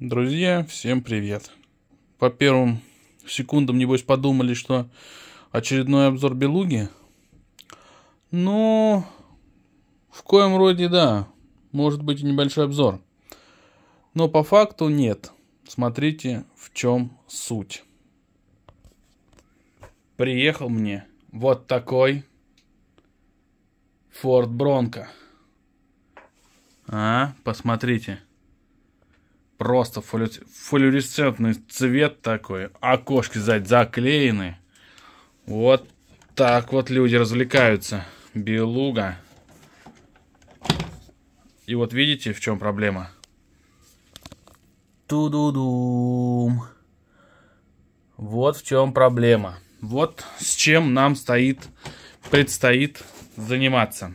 Друзья, всем привет. По первым секундам, небось, подумали, что очередной обзор Белуги. Ну, в коем роде да, может быть и небольшой обзор. Но по факту нет. Смотрите, в чем суть. Приехал мне вот такой Ford Bronco. А, посмотрите. Просто флюоресцентный цвет такой. Окошки сзади заклеены. Вот так вот люди развлекаются. Белуга. И вот видите, в чем проблема? Ту-ду-дум. Вот в чем проблема. Вот с чем нам стоит, предстоит заниматься.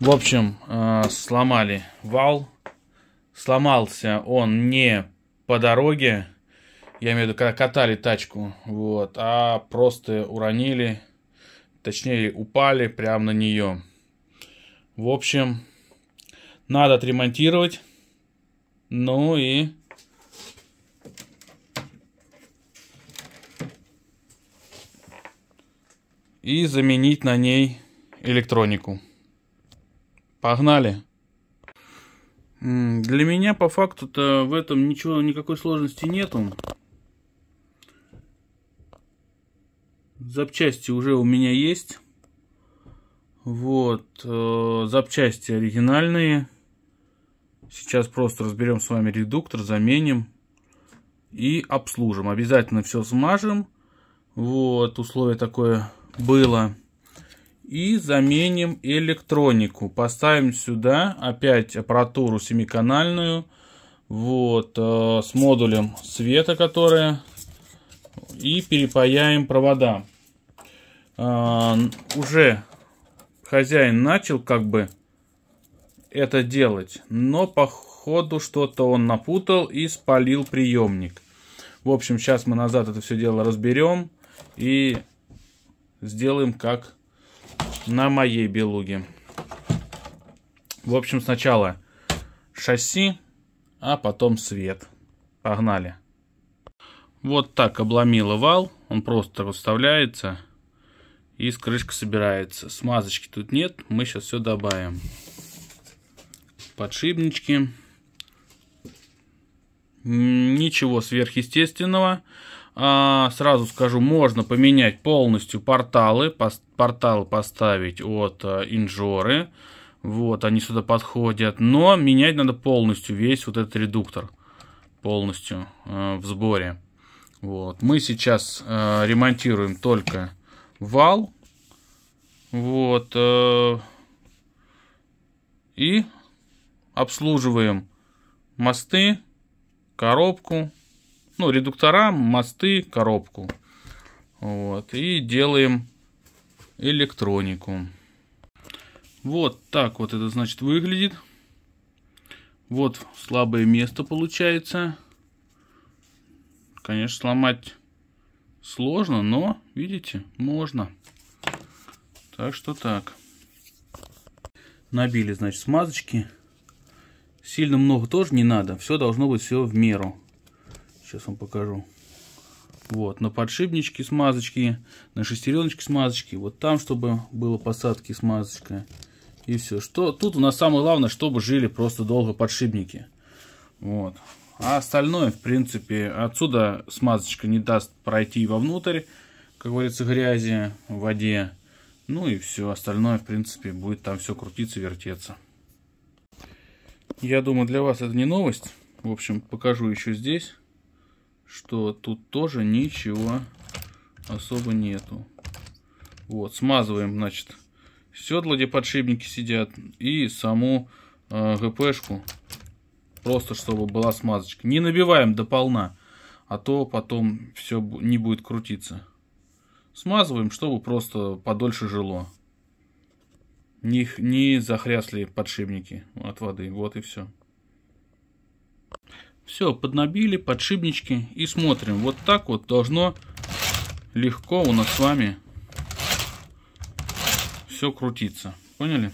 В общем, э, сломали вал Сломался он не по дороге, я имею в виду, когда катали тачку, вот, а просто уронили, точнее упали прямо на нее. В общем, надо отремонтировать. Ну и и заменить на ней электронику. Погнали! Для меня по факту-то в этом ничего, никакой сложности нету. Запчасти уже у меня есть. Вот, э, запчасти оригинальные. Сейчас просто разберем с вами редуктор, заменим и обслужим. Обязательно все смажем. Вот, условие такое было и заменим электронику. Поставим сюда опять аппаратуру семиканальную. Вот, э, с модулем света, которая. И перепаяем провода. Э, уже хозяин начал как бы это делать. Но по ходу что-то он напутал и спалил приемник. В общем, сейчас мы назад это все дело разберем и сделаем как на моей белуге. В общем, сначала шасси, а потом свет. Погнали. Вот так обломила вал. Он просто расставляется. И с крышкой собирается. Смазочки тут нет. Мы сейчас все добавим. Подшипнички. Ничего сверхъестественного. А, сразу скажу, можно поменять полностью порталы, пост порталы поставить от э, Инжоры. Вот, они сюда подходят. Но менять надо полностью весь вот этот редуктор. Полностью э, в сборе. Вот, мы сейчас э, ремонтируем только вал. Вот. и обслуживаем мосты, коробку, ну, редуктора, мосты, коробку. Вот, и делаем электронику. Вот так вот это значит выглядит. Вот слабое место получается. Конечно, сломать сложно, но, видите, можно. Так что так. Набили, значит, смазочки. Сильно много тоже не надо. Все должно быть все в меру. Сейчас вам покажу. Вот, на подшипнички смазочки, на шестереночки смазочки. Вот там, чтобы было посадки смазочка. И все. Что, тут у нас самое главное, чтобы жили просто долго подшипники. Вот. А остальное, в принципе, отсюда смазочка не даст пройти вовнутрь, как говорится, грязи в воде. Ну и все. Остальное, в принципе, будет там все крутиться, вертеться. Я думаю, для вас это не новость. В общем, покажу еще здесь что тут тоже ничего особо нету. Вот, смазываем, значит, седла, где подшипники сидят, и саму э, ГПшку. Просто, чтобы была смазочка. Не набиваем до полна, а то потом все не будет крутиться. Смазываем, чтобы просто подольше жило. Не, не захрясли подшипники от воды. Вот и все. Все, поднабили подшипнички и смотрим. Вот так вот должно легко у нас с вами все крутиться. Поняли?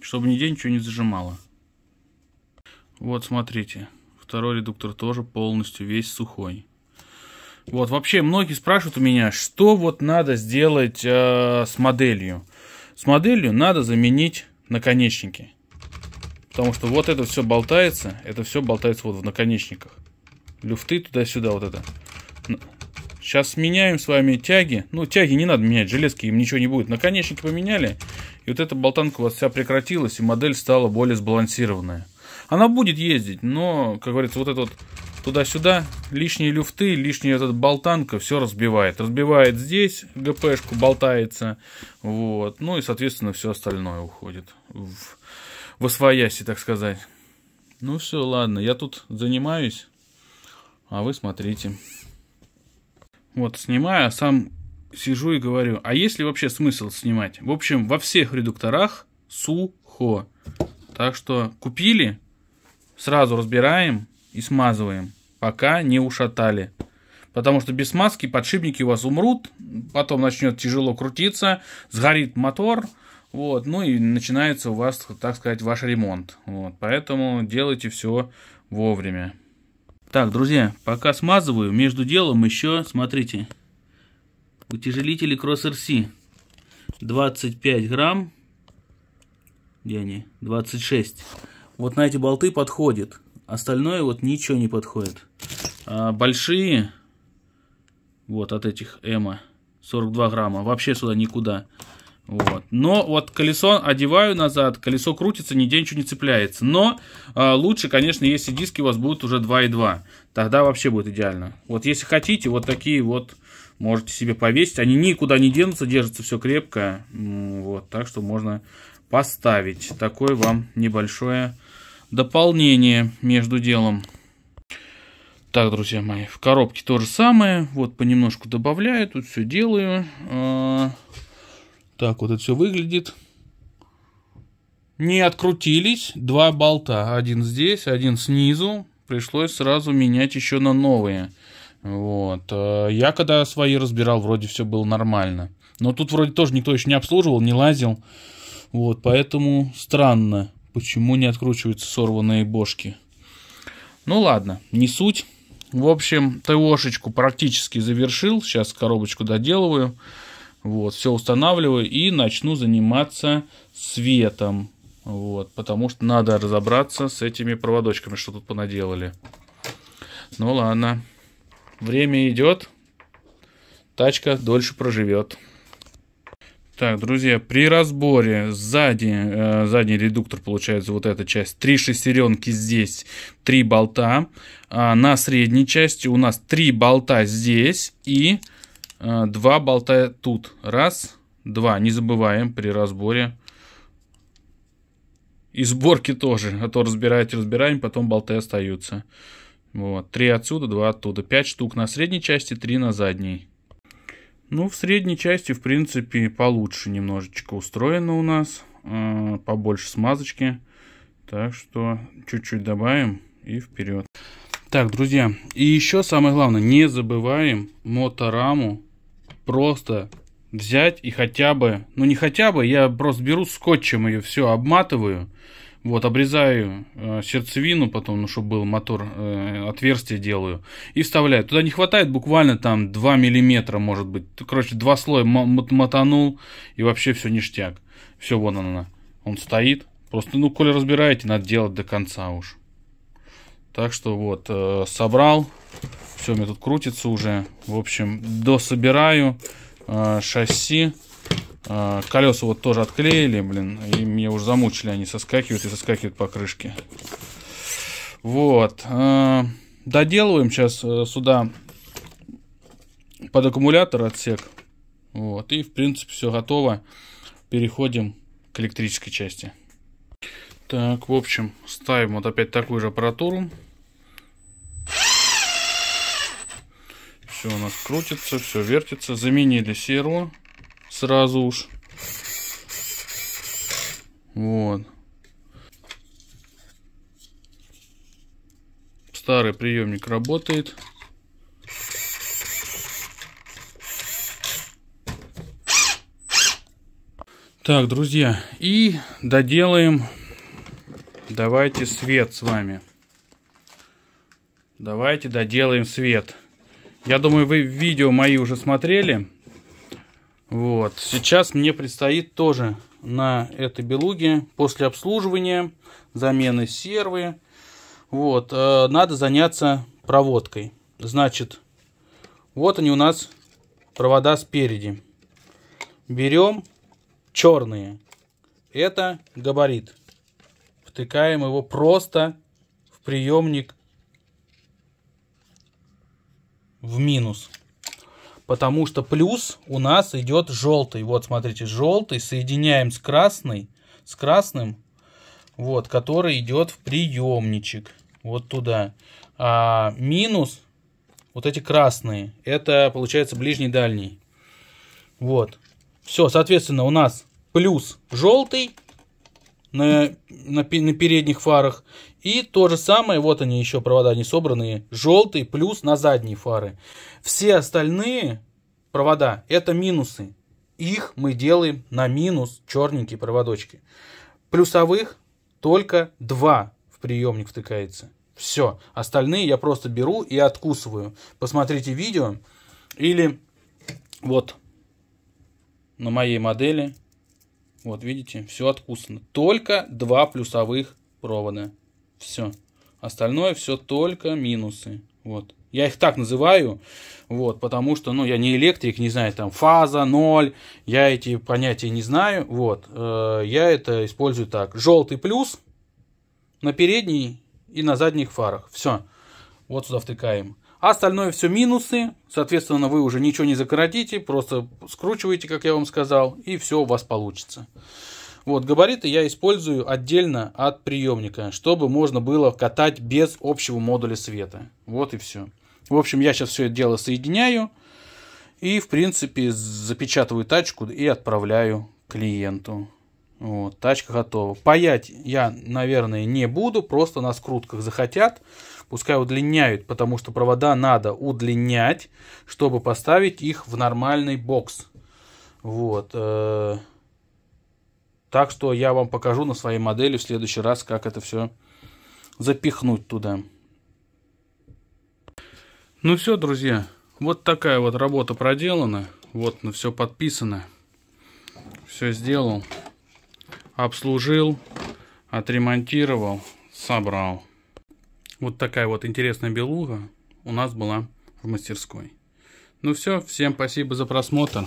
Чтобы нигде ничего не зажимало. Вот смотрите, второй редуктор тоже полностью весь сухой. Вот, вообще многие спрашивают у меня, что вот надо сделать э, с моделью. С моделью надо заменить наконечники. Потому что вот это все болтается, это все болтается вот в наконечниках. Люфты туда-сюда вот это. Сейчас ну, меняем с вами тяги. Ну, тяги не надо менять, железки им ничего не будет. Наконечники поменяли, и вот эта болтанка у вас вся прекратилась, и модель стала более сбалансированная. Она будет ездить, но, как говорится, вот это вот туда-сюда, лишние люфты, лишняя этот болтанка все разбивает. Разбивает здесь, ГПшку болтается, вот, ну и, соответственно, все остальное уходит в во свояси, так сказать. Ну все, ладно, я тут занимаюсь, а вы смотрите. Вот, снимаю, а сам сижу и говорю, а есть ли вообще смысл снимать? В общем, во всех редукторах сухо. Так что купили, сразу разбираем и смазываем, пока не ушатали. Потому что без смазки подшипники у вас умрут, потом начнет тяжело крутиться, сгорит мотор – вот, ну и начинается у вас, так сказать, ваш ремонт. Вот, поэтому делайте все вовремя. Так, друзья, пока смазываю, между делом еще, смотрите, утяжелители Cross RC 25 грамм, где они? 26. Вот на эти болты подходит, остальное вот ничего не подходит. А большие, вот от этих Эма, 42 грамма, вообще сюда никуда. Вот. Но вот колесо одеваю назад, колесо крутится, нигде ничего не цепляется. Но э, лучше, конечно, если диски у вас будут уже 2,2. Тогда вообще будет идеально. Вот если хотите, вот такие вот можете себе повесить. Они никуда не денутся, держится все крепко. Вот, так что можно поставить. Такое вам небольшое дополнение между делом. Так, друзья мои, в коробке то же самое. Вот понемножку добавляю, тут все делаю. А, так вот это все выглядит. Не открутились. Два болта. Один здесь, один снизу. Пришлось сразу менять еще на новые. Вот. Э, я когда свои разбирал, вроде все было нормально. Но тут вроде тоже никто еще не обслуживал, не лазил. Вот, поэтому странно, почему не откручиваются сорванные бошки. Ну ладно, не суть. В общем, ТОшечку практически завершил. Сейчас коробочку доделываю. Вот, все устанавливаю и начну заниматься светом. Вот, потому что надо разобраться с этими проводочками, что тут понаделали. Ну ладно. Время идет. Тачка дольше проживет. Так, друзья, при разборе сзади, э, задний редуктор получается вот эта часть, три шестеренки здесь, три болта, а на средней части у нас три болта здесь и Э, два болта тут. Раз, два. Не забываем при разборе. И сборки тоже. А то разбираете разбираем, потом болты остаются. Вот. Три отсюда, два оттуда. Пять штук на средней части, три на задней. Ну, в средней части, в принципе, получше немножечко устроено у нас. Э, побольше смазочки. Так что чуть-чуть добавим и вперед. Так, друзья, и еще самое главное, не забываем мотораму просто взять и хотя бы, ну не хотя бы, я просто беру скотчем ее все обматываю, вот, обрезаю э, сердцевину потом, ну, чтобы был мотор, э, отверстие делаю и вставляю. Туда не хватает буквально там 2 миллиметра, может быть. Короче, два слоя мотанул и вообще все ништяк. Все, вон она. Он стоит. Просто, ну, коли разбираете, надо делать до конца уж. Так что вот, э, собрал. Все у меня тут крутится уже. В общем, дособираю э, шасси. Э, колеса вот тоже отклеили, блин. И мне уже замучили. Они соскакивают и соскакивают по крышке. Вот. Э, доделываем сейчас э, сюда под аккумулятор отсек. Вот. И, в принципе, все готово. Переходим к электрической части. Так, в общем, ставим вот опять такую же аппаратуру. Все у нас крутится, все вертится. Заменили серво сразу уж. Вот. Старый приемник работает. Так, друзья, и доделаем Давайте свет с вами. Давайте доделаем свет. Я думаю, вы видео мои уже смотрели. Вот. Сейчас мне предстоит тоже на этой белуге после обслуживания, замены сервы. Вот. Э, надо заняться проводкой. Значит, вот они у нас провода спереди. Берем черные. Это габарит втыкаем его просто в приемник в минус. Потому что плюс у нас идет желтый. Вот, смотрите, желтый соединяем с красной, с красным, вот, который идет в приемничек. Вот туда. А минус, вот эти красные, это получается ближний-дальний. Вот. Все, соответственно, у нас плюс желтый на на, на передних фарах. И то же самое, вот они еще провода не собранные, желтый плюс на задние фары. Все остальные провода это минусы. Их мы делаем на минус черненькие проводочки. Плюсовых только два в приемник втыкается. Все. Остальные я просто беру и откусываю. Посмотрите видео. Или вот на моей модели вот видите, все откусано. Только два плюсовых провода. Все. Остальное все только минусы. Вот. Я их так называю, вот, потому что, ну, я не электрик, не знаю, там, фаза, ноль, я эти понятия не знаю, вот, э, я это использую так. Желтый плюс на передней и на задних фарах, все, вот сюда втыкаем. А остальное все минусы, соответственно, вы уже ничего не закоротите, просто скручиваете, как я вам сказал, и все у вас получится. Вот, габариты я использую отдельно от приемника, чтобы можно было катать без общего модуля света. Вот и все. В общем, я сейчас все это дело соединяю и, в принципе, запечатываю тачку и отправляю клиенту. Вот, тачка готова. Паять я, наверное, не буду, просто на скрутках захотят. Пускай удлиняют, потому что провода надо удлинять, чтобы поставить их в нормальный бокс. Вот. Э, так что я вам покажу на своей модели в следующий раз, как это все запихнуть туда. Ну все, друзья, вот такая вот работа проделана. Вот на все подписано. Все сделал обслужил, отремонтировал, собрал. Вот такая вот интересная белуга у нас была в мастерской. Ну все, всем спасибо за просмотр.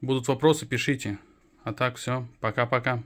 Будут вопросы, пишите. А так все, пока-пока.